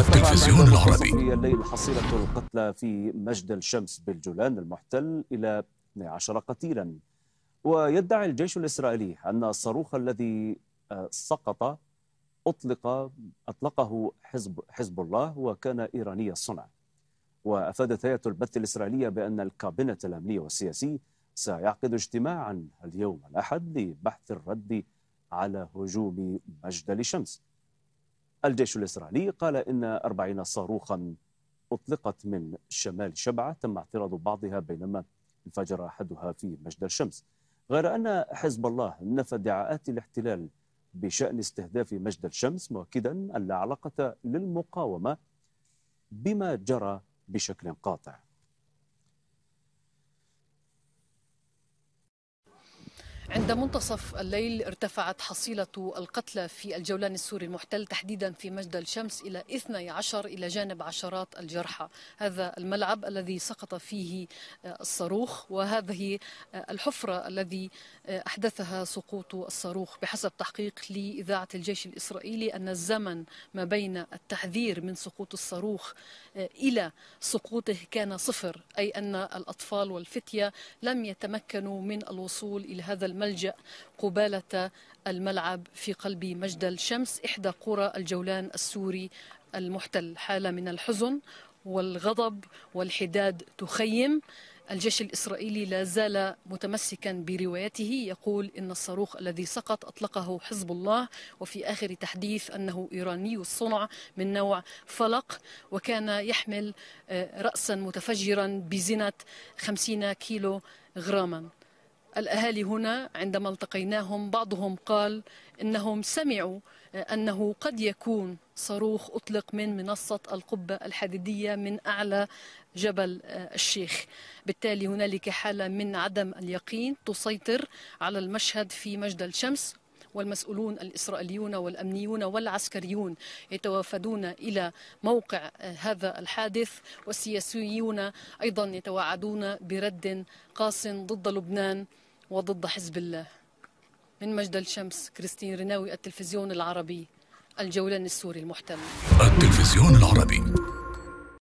التلفزيون العربي الليل حصيلة القتلى في مجد الشمس بالجولان المحتل إلى 12 قتيلا ويدعي الجيش الإسرائيلي أن الصاروخ الذي آه، سقط أطلق أطلقه حزب, حزب الله وكان إيراني الصنع وأفادت هيئة البث الإسرائيلية بأن الكابينة الأمني والسياسي سيعقد اجتماعا اليوم الأحد لبحث الرد على هجوم مجد الشمس الجيش الإسرائيلي قال إن 40 صاروخا أطلقت من شمال شبعة تم اعتراض بعضها بينما انفجر أحدها في مجد الشمس غير أن حزب الله نفى ادعاءات الاحتلال بشأن استهداف مجد الشمس مؤكدا أن لا علاقة للمقاومة بما جرى بشكل قاطع عند منتصف الليل ارتفعت حصيلة القتلى في الجولان السوري المحتل تحديدا في مجد الشمس إلى 12 إلى جانب عشرات الجرحى هذا الملعب الذي سقط فيه آه، الصاروخ وهذه آه، الحفرة الذي آه، أحدثها سقوط الصاروخ بحسب تحقيق لإذاعة الجيش الإسرائيلي أن الزمن ما بين التحذير من سقوط الصاروخ إلى سقوطه كان صفر أي أن الأطفال والفتية لم يتمكنوا من الوصول إلى هذا الملجأ ملجأ قبالة الملعب في قلب مجد الشمس إحدى قرى الجولان السوري المحتل حالة من الحزن والغضب والحداد تخيم الجيش الإسرائيلي لا زال متمسكا بروايته يقول إن الصاروخ الذي سقط أطلقه حزب الله وفي آخر تحديث أنه إيراني الصنع من نوع فلق وكان يحمل آه، رأسا متفجرا بزنة 50 كيلو غراما الأهالي هنا عندما التقيناهم بعضهم قال إنهم سمعوا أنه قد يكون صاروخ أطلق من منصة القبة الحديدية من أعلى جبل آه، الشيخ بالتالي هنالك حالة من عدم اليقين تسيطر على المشهد في مجد الشمس والمسؤولون الإسرائيليون والأمنيون والعسكريون يتوافدون إلى موقع آه، هذا الحادث والسياسيون أيضا يتوعدون برد قاس ضد لبنان وضد حزب الله من مجد الشمس كريستين رناوي التلفزيون العربي الجولان السوري المحتل التلفزيون العربي